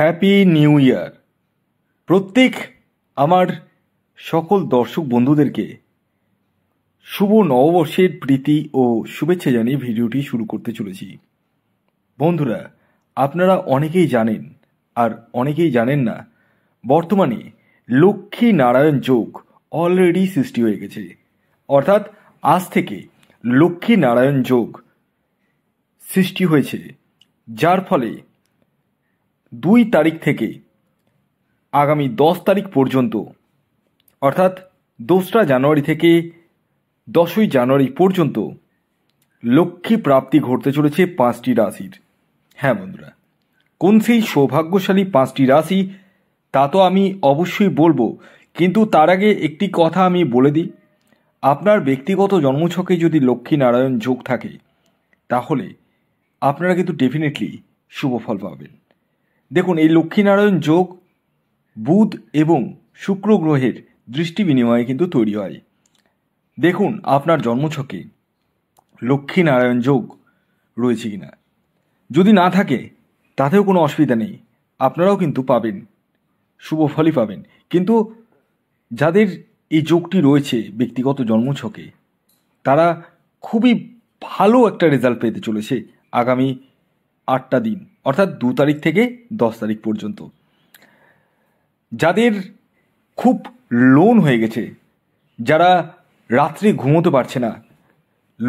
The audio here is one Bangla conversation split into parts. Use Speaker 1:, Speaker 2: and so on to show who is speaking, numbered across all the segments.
Speaker 1: হ্যাপি নিউ ইয়ার প্রত্যেক আমার সকল দর্শক বন্ধুদেরকে শুভ নববর্ষের প্রীতি ও শুভেচ্ছা জানিয়ে ভিডিওটি শুরু করতে চলেছি বন্ধুরা আপনারা অনেকেই জানেন আর অনেকেই জানেন না বর্তমানে লক্ষ্মী নারায়ণ যোগ অলরেডি সৃষ্টি হয়ে গেছে অর্থাৎ আজ থেকে লক্ষ্মী নারায়ণ যোগ সৃষ্টি হয়েছে যার ফলে দুই তারিখ থেকে আগামী দশ তারিখ পর্যন্ত অর্থাৎ দোসরা জানুয়ারি থেকে দশই জানুয়ারি পর্যন্ত লক্ষ্মী প্রাপ্তি ঘটতে চলেছে পাঁচটি রাশির হ্যাঁ বন্ধুরা কোন সেই সৌভাগ্যশালী পাঁচটি রাশি তা তো আমি অবশ্যই বলবো কিন্তু তার আগে একটি কথা আমি বলে দিই আপনার ব্যক্তিগত জন্মছকে যদি লক্ষ্মী নারায়ণ যোগ থাকে তাহলে আপনারা কিন্তু ডেফিনেটলি শুভ ফল পাবেন দেখুন এই লক্ষ্মীনারায়ণ যোগ বুধ এবং শুক্র গ্রহের দৃষ্টি বিনিময়ে কিন্তু তৈরি হয় দেখুন আপনার জন্মছকে লক্ষ্মীনারায়ণ যোগ রয়েছে কিনা যদি না থাকে তাতেও কোনো অসুবিধা নেই আপনারাও কিন্তু পাবেন শুভ ফলই পাবেন কিন্তু যাদের এই যোগটি রয়েছে ব্যক্তিগত জন্মছকে তারা খুবই ভালো একটা রেজাল্ট পেতে চলেছে আগামী আটটা দিন অর্থাৎ দু তারিখ থেকে দশ তারিখ পর্যন্ত যাদের খুব লোন হয়ে গেছে যারা রাত্রে ঘুমোতে পারছে না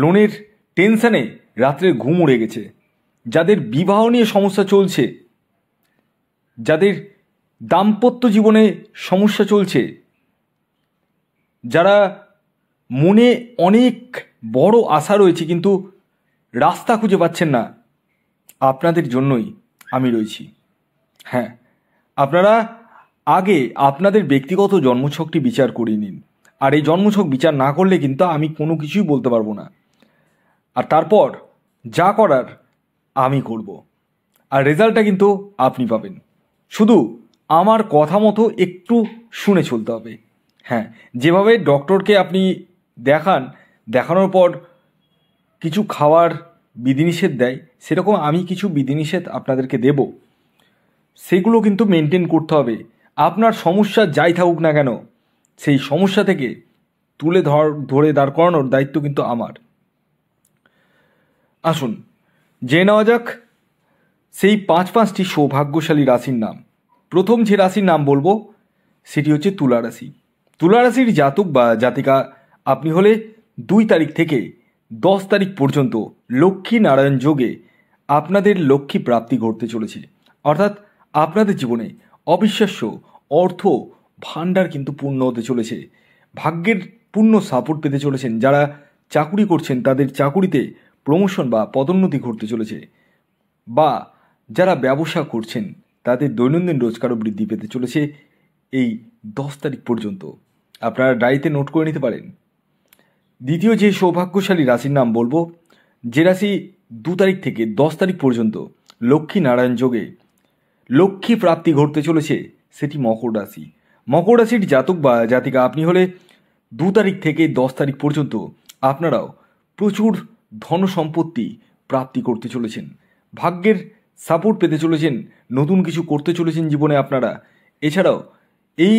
Speaker 1: লোনের টেনশানে রাত্রে ঘুম উড়ে গেছে যাদের বিবাহ নিয়ে সমস্যা চলছে যাদের দাম্পত্য জীবনে সমস্যা চলছে যারা মনে অনেক বড় আশা রয়েছে কিন্তু রাস্তা খুঁজে পাচ্ছেন না আপনাদের জন্যই আমি রয়েছি হ্যাঁ আপনারা আগে আপনাদের ব্যক্তিগত জন্মছকটি বিচার করে নিন আর এই জন্মছক বিচার না করলে কিন্তু আমি কোনো কিছুই বলতে পারবো না আর তারপর যা করার আমি করব আর রেজাল্টটা কিন্তু আপনি পাবেন শুধু আমার কথা মতো একটু শুনে চলতে হবে হ্যাঁ যেভাবে ডক্টরকে আপনি দেখান দেখানোর পর কিছু খাওয়ার বিধিনিষেধ দেয় সেরকম আমি কিছু বিধিনিষেধ আপনাদেরকে দেব সেগুলো কিন্তু মেনটেন করতে হবে আপনার সমস্যা যাই থাকুক না কেন সেই সমস্যা থেকে তুলে ধর ধরে দাঁড় করানোর দায়িত্ব কিন্তু আমার আসুন জেনে নেওয়া যাক সেই পাঁচ পাঁচটি সৌভাগ্যশালী রাশির নাম প্রথম যে রাশির নাম বলবো সেটি হচ্ছে তুলা রাশি তুলা রাশির জাতক বা জাতিকা আপনি হলে দুই তারিখ থেকে দশ তারিখ পর্যন্ত লক্ষ্মী নারায়ণ যোগে আপনাদের লক্ষ্মী প্রাপ্তি ঘটতে চলেছে অর্থাৎ আপনাদের জীবনে অবিশ্বাস্য অর্থ ভাণ্ডার কিন্তু পূর্ণ হতে চলেছে ভাগ্যের পূর্ণ সাপোর্ট পেতে চলেছেন যারা চাকুরি করছেন তাদের চাকুরিতে প্রমোশন বা পদোন্নতি ঘটতে চলেছে বা যারা ব্যবসা করছেন তাদের দৈনন্দিন রোজগারও বৃদ্ধি পেতে চলেছে এই দশ তারিখ পর্যন্ত আপনারা ডায়েরিতে নোট করে নিতে পারেন দ্বিতীয় যে সৌভাগ্যশালী রাশির নাম বলবো যে রাশি দু তারিখ থেকে দশ তারিখ পর্যন্ত লক্ষ্মী নারায়ণ যোগে লক্ষ্মী প্রাপ্তি ঘটতে চলেছে সেটি মকর রাশি মকর রাশির জাতক বা জাতিকা আপনি হলে দু তারিখ থেকে দশ তারিখ পর্যন্ত আপনারাও প্রচুর ধন সম্পত্তি প্রাপ্তি করতে চলেছেন ভাগ্যের সাপোর্ট পেতে চলেছেন নতুন কিছু করতে চলেছেন জীবনে আপনারা এছাড়াও এই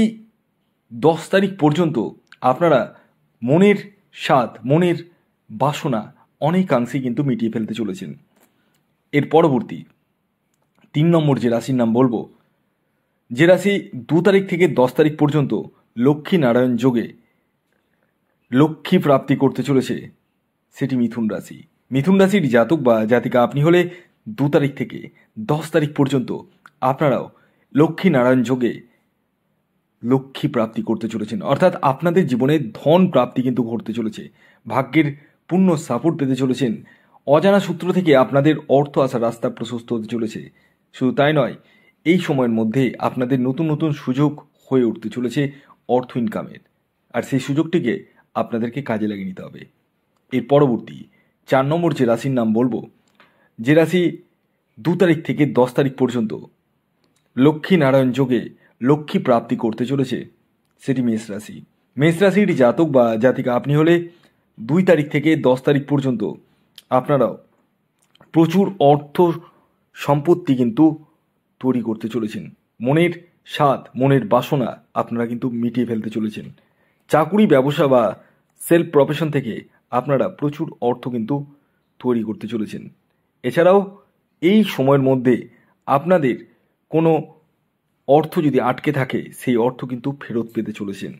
Speaker 1: দশ তারিখ পর্যন্ত আপনারা মনের স্বাদ মনের বাসনা অনেকাংশেই কিন্তু মিটিয়ে ফেলতে চলেছেন এর পরবর্তী তিন নম্বর যে রাশির নাম বলবো যে রাশি দু তারিখ থেকে দশ তারিখ পর্যন্ত লক্ষ্মী নারায়ণ যোগে লক্ষ্মী প্রাপ্তি করতে চলেছে সেটি মিথুন রাশি মিথুন রাশির জাতক বা জাতিকা আপনি হলে দু তারিখ থেকে দশ তারিখ পর্যন্ত আপনারাও লক্ষ্মী নারায়ণ যোগে লক্ষ্মী প্রাপ্তি করতে চলেছেন অর্থাৎ আপনাদের জীবনে ধন প্রাপ্তি কিন্তু ঘটতে চলেছে ভাগ্যের পূর্ণ সাপোর্ট পেতে চলেছেন অজানা সূত্র থেকে আপনাদের অর্থ আসার রাস্তা প্রশস্ত হতে চলেছে শুধু তাই নয় এই সময়ের মধ্যে আপনাদের নতুন নতুন সুযোগ হয়ে উঠতে চলেছে অর্থ ইনকামের আর সেই সুযোগটিকে আপনাদেরকে কাজে লাগিয়ে নিতে হবে এর পরবর্তী চার নম্বর যে রাশির নাম বলবো যে রাশি দু তারিখ থেকে দশ তারিখ পর্যন্ত লক্ষ্মী নারায়ণ যোগে লক্ষ্মী প্রাপ্তি করতে চলেছে সেটি মেষ রাশি মেষ রাশির জাতক বা জাতিকা আপনি হলে দুই তারিখ থেকে দশ তারিখ পর্যন্ত আপনারাও প্রচুর অর্থ সম্পত্তি কিন্তু তৈরি করতে চলেছেন মনের স্বাদ মনের বাসনা আপনারা কিন্তু মিটিয়ে ফেলতে চলেছেন চাকুরি ব্যবসা বা সেলফ প্রফেশন থেকে আপনারা প্রচুর অর্থ কিন্তু তৈরি করতে চলেছেন এছাড়াও এই সময়ের মধ্যে আপনাদের কোনো অর্থ যদি আটকে থাকে সেই অর্থ কিন্তু ফেরত পেতে চলেছেন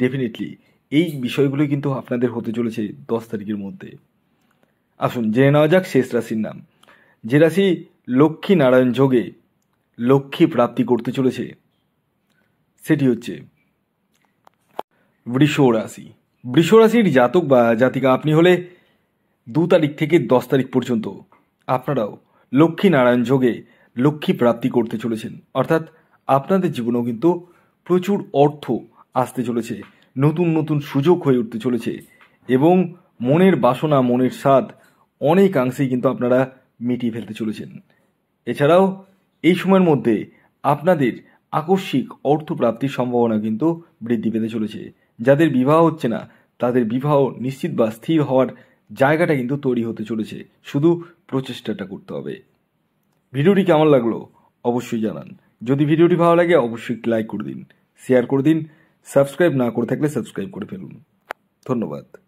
Speaker 1: ডেফিনেটলি এই বিষয়গুলোই কিন্তু আপনাদের হতে চলেছে দশ তারিখের মধ্যে আসুন জেনে নেওয়া যাক শেষ রাশির নাম যে রাশি লক্ষ্মী নারায়ণ যোগে লক্ষ্মী প্রাপ্তি করতে চলেছে সেটি হচ্ছে বৃষ রাশি বৃষ রাশির জাতক বা জাতিকা আপনি হলে দু তারিখ থেকে দশ তারিখ পর্যন্ত আপনারাও লক্ষ্মী নারায়ণ যোগে লক্ষ্মী প্রাপ্তি করতে চলেছেন অর্থাৎ আপনাদের জীবনেও কিন্তু প্রচুর অর্থ আসতে চলেছে নতুন নতুন সুযোগ হয়ে উঠতে চলেছে এবং মনের বাসনা মনের স্বাদ অনেকাংশেই কিন্তু আপনারা মিটিয়ে ফেলতে চলেছেন এছাড়াও এই সময়ের মধ্যে আপনাদের আকস্মিক অর্থপ্রাপ্তির সম্ভাবনা কিন্তু বৃদ্ধি পেতে চলেছে যাদের বিবাহ হচ্ছে না তাদের বিবাহ নিশ্চিত বা স্থির হওয়ার জায়গাটা কিন্তু তৈরি হতে চলেছে শুধু প্রচেষ্টাটা করতে হবে ভিডিওটি কেমন লাগলো অবশ্যই জানান যদি ভিডিওটি ভালো লাগে অবশ্যই লাইক করে দিন শেয়ার করে দিন সাবস্ক্রাইব না করে থাকলে সাবস্ক্রাইব করে ফেলুন ধন্যবাদ